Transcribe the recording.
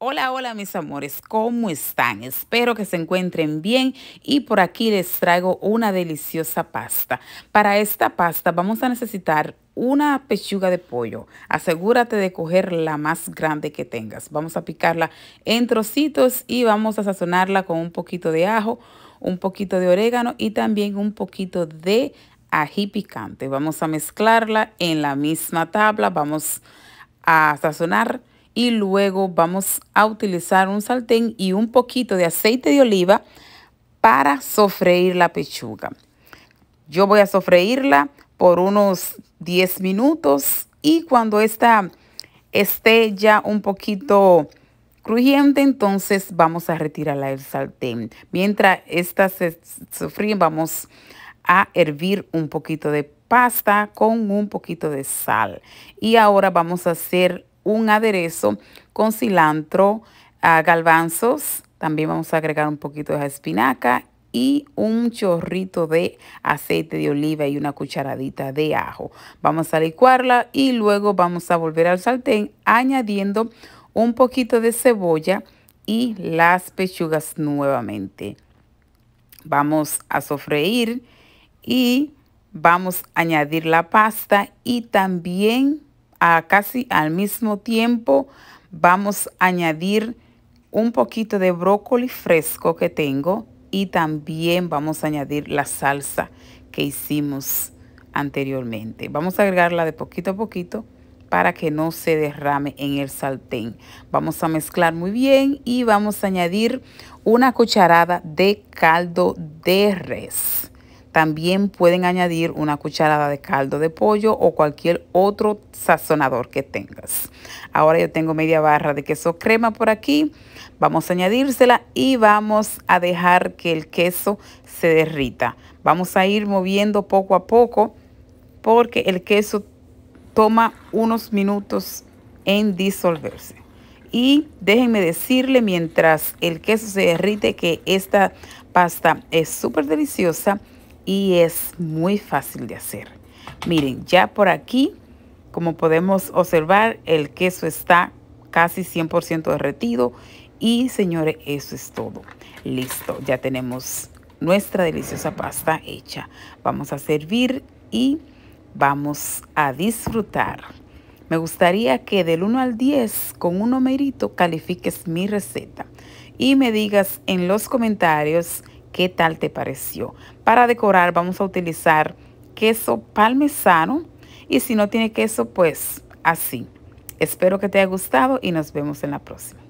Hola, hola mis amores, ¿cómo están? Espero que se encuentren bien y por aquí les traigo una deliciosa pasta. Para esta pasta vamos a necesitar una pechuga de pollo. Asegúrate de coger la más grande que tengas. Vamos a picarla en trocitos y vamos a sazonarla con un poquito de ajo, un poquito de orégano y también un poquito de ají picante. Vamos a mezclarla en la misma tabla, vamos a sazonar y luego vamos a utilizar un saltén y un poquito de aceite de oliva para sofreír la pechuga. Yo voy a sofreírla por unos 10 minutos y cuando esta esté ya un poquito crujiente, entonces vamos a retirarla del saltén. Mientras esta se sofríe, vamos a hervir un poquito de pasta con un poquito de sal. Y ahora vamos a hacer un aderezo con cilantro, ah, galbanzos, también vamos a agregar un poquito de espinaca y un chorrito de aceite de oliva y una cucharadita de ajo. Vamos a licuarla y luego vamos a volver al sartén añadiendo un poquito de cebolla y las pechugas nuevamente. Vamos a sofreír y vamos a añadir la pasta y también a casi al mismo tiempo vamos a añadir un poquito de brócoli fresco que tengo y también vamos a añadir la salsa que hicimos anteriormente. Vamos a agregarla de poquito a poquito para que no se derrame en el saltén Vamos a mezclar muy bien y vamos a añadir una cucharada de caldo de res. También pueden añadir una cucharada de caldo de pollo o cualquier otro sazonador que tengas. Ahora yo tengo media barra de queso crema por aquí. Vamos a añadírsela y vamos a dejar que el queso se derrita. Vamos a ir moviendo poco a poco porque el queso toma unos minutos en disolverse. Y déjenme decirle mientras el queso se derrite que esta pasta es súper deliciosa y es muy fácil de hacer. Miren, ya por aquí, como podemos observar, el queso está casi 100% derretido y señores, eso es todo. Listo, ya tenemos nuestra deliciosa pasta hecha. Vamos a servir y vamos a disfrutar. Me gustaría que del 1 al 10, con un numerito, califiques mi receta y me digas en los comentarios ¿Qué tal te pareció? Para decorar vamos a utilizar queso parmesano y si no tiene queso, pues así. Espero que te haya gustado y nos vemos en la próxima.